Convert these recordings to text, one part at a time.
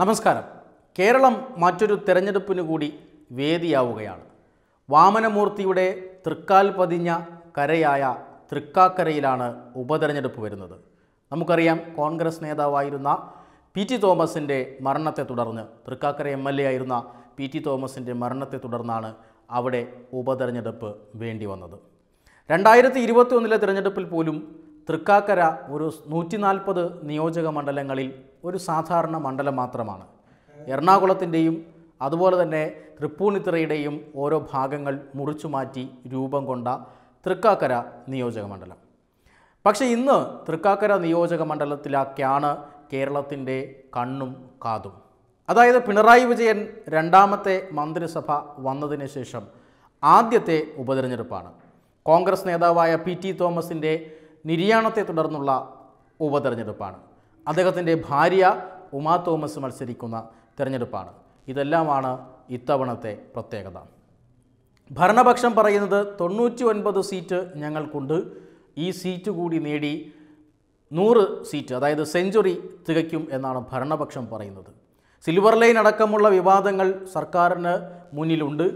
നമസ്കാരം കേരളം മറ്റൊരു തെരഞ്ഞെടുപ്പിനു കൂടി വേദിയാവുകയാണ് വാമനമൂർത്തിയുടെ തൃക്കാൽ പതിഞ്ഞ കരയായ തൃക്കാക്കരയിലാണ് ഉപതെരഞ്ഞെടുപ്പ് വരുന്നത് നമുക്കറിയാം കോൺഗ്രസ് നേതാവായിരുന്ന പി ടി തോമസിൻ്റെ മരണത്തെ തുടർന്ന് തൃക്കാക്കര എം എൽ എ ആയിരുന്ന പി ടി തോമസിൻ്റെ മരണത്തെ തുടർന്നാണ് അവിടെ ഉപതെരഞ്ഞെടുപ്പ് വേണ്ടി വന്നത് രണ്ടായിരത്തി ഇരുപത്തി ഒന്നിലെ തിരഞ്ഞെടുപ്പിൽ പോലും തൃക്കാക്കര ഒരു നൂറ്റി നാൽപ്പത് നിയോജക മണ്ഡലങ്ങളിൽ ഒരു സാധാരണ മണ്ഡലം മാത്രമാണ് എറണാകുളത്തിൻ്റെയും അതുപോലെ തന്നെ തൃപ്പൂണിത്തുറയുടെയും ഓരോ ഭാഗങ്ങൾ മുറിച്ചു മാറ്റി രൂപം കൊണ്ട തൃക്കാക്കര നിയോജക മണ്ഡലം പക്ഷേ ഇന്ന് തൃക്കാക്കര നിയോജക മണ്ഡലത്തിലൊക്കെയാണ് കേരളത്തിൻ്റെ കണ്ണും കാതും അതായത് പിണറായി വിജയൻ രണ്ടാമത്തെ മന്ത്രിസഭ വന്നതിന് ശേഷം ആദ്യത്തെ ഉപതെരഞ്ഞെടുപ്പാണ് കോൺഗ്രസ് നേതാവായ പി ടി തോമസിൻ്റെ നിര്യാണത്തെ തുടർന്നുള്ള ഉപതെരഞ്ഞെടുപ്പാണ് അദ്ദേഹത്തിൻ്റെ ഭാര്യ ഉമാ തോമസ് മത്സരിക്കുന്ന തിരഞ്ഞെടുപ്പാണ് ഇതെല്ലാമാണ് ഇത്തവണത്തെ പ്രത്യേകത ഭരണപക്ഷം പറയുന്നത് തൊണ്ണൂറ്റി ഒൻപത് സീറ്റ് ഞങ്ങൾക്കുണ്ട് ഈ സീറ്റ് കൂടി നേടി നൂറ് സീറ്റ് അതായത് സെഞ്ചുറി തികയ്ക്കും എന്നാണ് ഭരണപക്ഷം പറയുന്നത് സിൽവർ ലൈൻ അടക്കമുള്ള വിവാദങ്ങൾ സർക്കാരിന് മുന്നിലുണ്ട്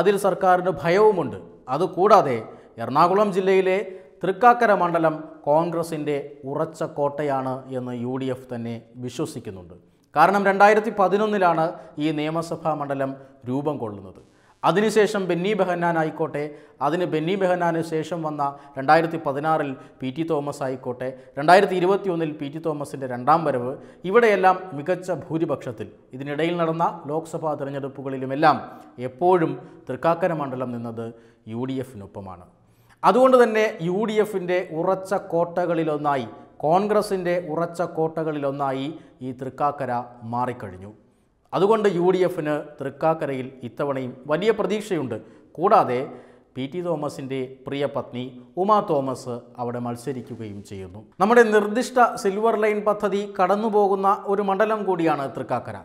അതിൽ സർക്കാരിന് ഭയവുമുണ്ട് അതുകൂടാതെ എറണാകുളം ജില്ലയിലെ തൃക്കാക്കര മണ്ഡലം കോൺഗ്രസിൻ്റെ ഉറച്ച കോട്ടയാണ് എന്ന് യു ഡി എഫ് തന്നെ വിശ്വസിക്കുന്നുണ്ട് കാരണം രണ്ടായിരത്തി പതിനൊന്നിലാണ് ഈ നിയമസഭാ മണ്ഡലം രൂപം കൊള്ളുന്നത് അതിനുശേഷം ബെന്നി ബെഹന്നാൻ ആയിക്കോട്ടെ അതിന് ബെന്നി ബെഹന്നാന് ശേഷം വന്ന രണ്ടായിരത്തി പതിനാറിൽ പി ടി തോമസ് ആയിക്കോട്ടെ രണ്ടായിരത്തി ഇരുപത്തി ഒന്നിൽ പി ടി തോമസിൻ്റെ രണ്ടാം വരവ് ഇവിടെയെല്ലാം മികച്ച ഭൂരിപക്ഷത്തിൽ ഇതിനിടയിൽ നടന്ന ലോക്സഭാ തിരഞ്ഞെടുപ്പുകളിലുമെല്ലാം എപ്പോഴും തൃക്കാക്കര മണ്ഡലം നിന്നത് യു ഡി എഫിനൊപ്പമാണ് അതുകൊണ്ട് തന്നെ യു ഡി എഫിൻ്റെ ഉറച്ച കോട്ടകളിലൊന്നായി കോൺഗ്രസിൻ്റെ ഉറച്ച കോട്ടകളിലൊന്നായി ഈ തൃക്കാക്കര മാറിക്കഴിഞ്ഞു അതുകൊണ്ട് യു ഡി എഫിന് തൃക്കാക്കരയിൽ ഇത്തവണയും വലിയ പ്രതീക്ഷയുണ്ട് കൂടാതെ പി ടി തോമസിൻ്റെ പ്രിയ പത്നി ഉമാ തോമസ് അവിടെ മത്സരിക്കുകയും ചെയ്യുന്നു നമ്മുടെ നിർദ്ദിഷ്ട സിൽവർ ലൈൻ പദ്ധതി കടന്നുപോകുന്ന ഒരു മണ്ഡലം കൂടിയാണ് തൃക്കാക്കര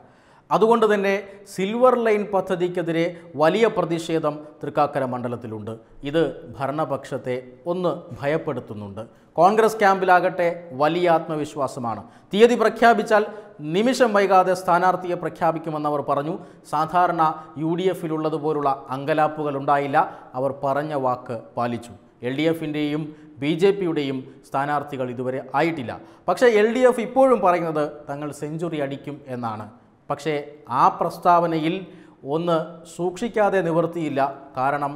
അതുകൊണ്ട് തന്നെ സിൽവർ ലൈൻ പദ്ധതിക്കെതിരെ വലിയ പ്രതിഷേധം തൃക്കാക്കര മണ്ഡലത്തിലുണ്ട് ഇത് ഭരണപക്ഷത്തെ ഒന്ന് ഭയപ്പെടുത്തുന്നുണ്ട് കോൺഗ്രസ് ക്യാമ്പിലാകട്ടെ വലിയ ആത്മവിശ്വാസമാണ് തീയതി പ്രഖ്യാപിച്ചാൽ നിമിഷം വൈകാതെ സ്ഥാനാർത്ഥിയെ പ്രഖ്യാപിക്കുമെന്നവർ പറഞ്ഞു സാധാരണ യു ഡി എഫിലുള്ളതുപോലുള്ള അങ്കലാപ്പുകൾ ഉണ്ടായില്ല അവർ പറഞ്ഞ വാക്ക് പാലിച്ചു എൽ ഡി എഫിൻ്റെയും ബി ജെ പിയുടെയും സ്ഥാനാർത്ഥികൾ ഇതുവരെ ആയിട്ടില്ല പക്ഷേ എൽ ഡി എഫ് ഇപ്പോഴും പറയുന്നത് തങ്ങൾ സെഞ്ചുറി അടിക്കും എന്നാണ് പക്ഷേ ആ പ്രസ്താവനയിൽ ഒന്ന് സൂക്ഷിക്കാതെ നിവർത്തിയില്ല കാരണം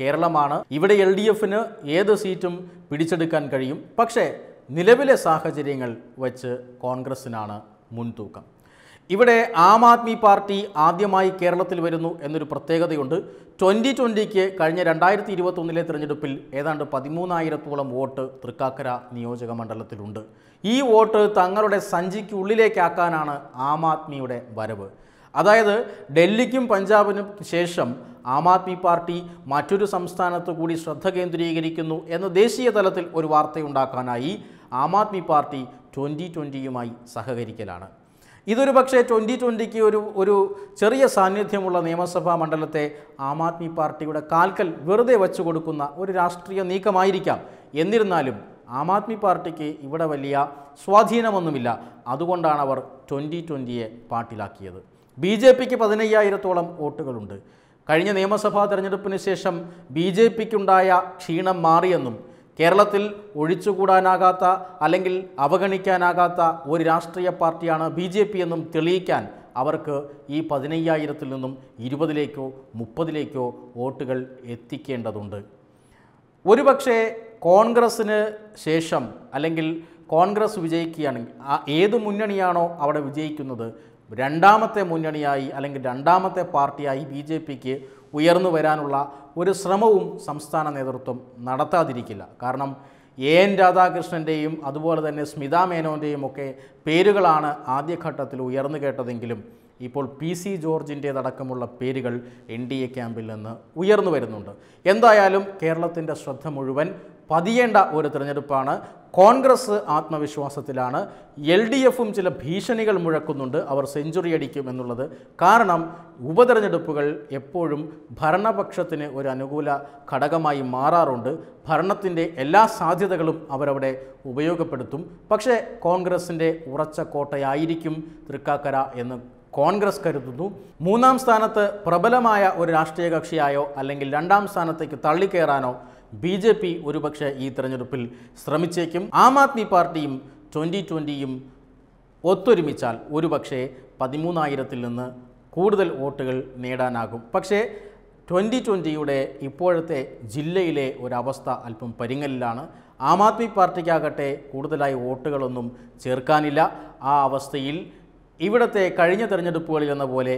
കേരളമാണ് ഇവിടെ എൽ ഡി എഫിന് ഏത് സീറ്റും പിടിച്ചെടുക്കാൻ കഴിയും പക്ഷേ നിലവിലെ സാഹചര്യങ്ങൾ വച്ച് കോൺഗ്രസ്സിനാണ് മുൻതൂക്കം ഇവിടെ ആം ആദ്മി പാർട്ടി ആദ്യമായി കേരളത്തിൽ വരുന്നു എന്നൊരു പ്രത്യേകതയുണ്ട് ട്വൻ്റി ട്വൻ്റിക്ക് കഴിഞ്ഞ രണ്ടായിരത്തി ഇരുപത്തൊന്നിലെ തിരഞ്ഞെടുപ്പിൽ ഏതാണ്ട് പതിമൂന്നായിരത്തോളം വോട്ട് തൃക്കാക്കര നിയോജക മണ്ഡലത്തിലുണ്ട് ഈ വോട്ട് തങ്ങളുടെ സഞ്ചിക്കുള്ളിലേക്കാക്കാനാണ് ആം ആദ്മിയുടെ വരവ് അതായത് ഡൽഹിക്കും പഞ്ചാബിനും ശേഷം ആം ആദ്മി പാർട്ടി മറ്റൊരു സംസ്ഥാനത്ത് കൂടി ശ്രദ്ധ കേന്ദ്രീകരിക്കുന്നു എന്ന ദേശീയ തലത്തിൽ ഒരു വാർത്തയുണ്ടാക്കാനായി ആം ആദ്മി പാർട്ടി ട്വൻ്റി ട്വൻ്റിയുമായി സഹകരിക്കലാണ് ഇതൊരു പക്ഷേ ട്വൻ്റി ട്വൻ്റിക്ക് ഒരു ഒരു ചെറിയ സാന്നിധ്യമുള്ള നിയമസഭാ മണ്ഡലത്തെ ആം ആദ്മി പാർട്ടിയുടെ കാൽക്കൽ വെറുതെ വെച്ചു കൊടുക്കുന്ന ഒരു രാഷ്ട്രീയ നീക്കമായിരിക്കാം എന്നിരുന്നാലും ആം ആദ്മി പാർട്ടിക്ക് ഇവിടെ വലിയ സ്വാധീനമൊന്നുമില്ല അതുകൊണ്ടാണ് അവർ ട്വൻ്റി ട്വൻ്റിയെ പാട്ടിലാക്കിയത് ബി ജെ പിക്ക് പതിനയ്യായിരത്തോളം വോട്ടുകളുണ്ട് കഴിഞ്ഞ നിയമസഭാ തെരഞ്ഞെടുപ്പിന് ശേഷം ബി ജെ പിക്കുണ്ടായ ക്ഷീണം മാറിയെന്നും കേരളത്തിൽ ഒഴിച്ചുകൂടാനാകാത്ത അല്ലെങ്കിൽ അവഗണിക്കാനാകാത്ത ഒരു രാഷ്ട്രീയ പാർട്ടിയാണ് ബി ജെ പി എന്നും തെളിയിക്കാൻ അവർക്ക് ഈ പതിനയ്യായിരത്തിൽ നിന്നും ഇരുപതിലേക്കോ മുപ്പതിലേക്കോ വോട്ടുകൾ എത്തിക്കേണ്ടതുണ്ട് ഒരുപക്ഷെ കോൺഗ്രസ്സിന് ശേഷം അല്ലെങ്കിൽ കോൺഗ്രസ് വിജയിക്കുകയാണെങ്കിൽ ഏത് മുന്നണിയാണോ അവിടെ വിജയിക്കുന്നത് രണ്ടാമത്തെ മുന്നണിയായി അല്ലെങ്കിൽ രണ്ടാമത്തെ പാർട്ടിയായി ബി ജെ പിക്ക് ഉയർന്നു വരാനുള്ള ഒരു ശ്രമവും സംസ്ഥാന നേതൃത്വം നടത്താതിരിക്കില്ല കാരണം എ എൻ രാധാകൃഷ്ണൻ്റെയും അതുപോലെ തന്നെ സ്മിതാ മേനോൻ്റെയും ഒക്കെ പേരുകളാണ് ആദ്യഘട്ടത്തിൽ ഉയർന്നു കേട്ടതെങ്കിലും ഇപ്പോൾ പി സി ജോർജിൻ്റേതടക്കമുള്ള പേരുകൾ എൻ ഡി എ ക്യാമ്പിൽ നിന്ന് ഉയർന്നു വരുന്നുണ്ട് എന്തായാലും കേരളത്തിൻ്റെ ശ്രദ്ധ മുഴുവൻ പതിയേണ്ട ഒരു തിരഞ്ഞെടുപ്പാണ് കോൺഗ്രസ് ആത്മവിശ്വാസത്തിലാണ് എൽ ഡി എഫും ചില ഭീഷണികൾ മുഴക്കുന്നുണ്ട് അവർ സെഞ്ചുറി അടിക്കും എന്നുള്ളത് കാരണം ഉപതെരഞ്ഞെടുപ്പുകൾ എപ്പോഴും ഭരണപക്ഷത്തിന് ഒരു അനുകൂല ഘടകമായി മാറാറുണ്ട് ഭരണത്തിൻ്റെ എല്ലാ സാധ്യതകളും അവരവിടെ ഉപയോഗപ്പെടുത്തും പക്ഷേ കോൺഗ്രസിൻ്റെ ഉറച്ച കോട്ടയായിരിക്കും തൃക്കാക്കര എന്ന് കോൺഗ്രസ് കരുതുന്നു മൂന്നാം സ്ഥാനത്ത് പ്രബലമായ ഒരു രാഷ്ട്രീയ കക്ഷിയായോ അല്ലെങ്കിൽ രണ്ടാം സ്ഥാനത്തേക്ക് തള്ളിക്കയറാനോ ബി ജെ പി ഒരുപക്ഷെ ഈ തെരഞ്ഞെടുപ്പിൽ ശ്രമിച്ചേക്കും ആം ആദ്മി പാർട്ടിയും ട്വൻ്റി ട്വൻ്റിയും ഒത്തൊരുമിച്ചാൽ ഒരുപക്ഷെ പതിമൂന്നായിരത്തിൽ നിന്ന് കൂടുതൽ വോട്ടുകൾ നേടാനാകും പക്ഷേ ട്വൻ്റി ട്വൻ്റിയുടെ ഇപ്പോഴത്തെ ജില്ലയിലെ ഒരവസ്ഥ അല്പം പരിങ്ങലിലാണ് ആം ആദ്മി പാർട്ടിക്കാകട്ടെ കൂടുതലായി വോട്ടുകളൊന്നും ചേർക്കാനില്ല ആ അവസ്ഥയിൽ ഇവിടത്തെ കഴിഞ്ഞ തെരഞ്ഞെടുപ്പുകളിൽ എന്ന പോലെ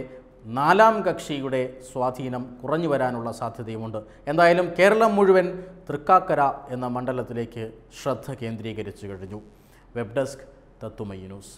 നാലാം കക്ഷിയുടെ സ്വാധീനം കുറഞ്ഞു വരാനുള്ള സാധ്യതയുമുണ്ട് എന്തായാലും കേരളം മുഴുവൻ തൃക്കാക്കര എന്ന മണ്ഡലത്തിലേക്ക് ശ്രദ്ധ കേന്ദ്രീകരിച്ചു കഴിഞ്ഞു വെബ് ഡെസ്ക് തത്തുമൈ ന്യൂസ്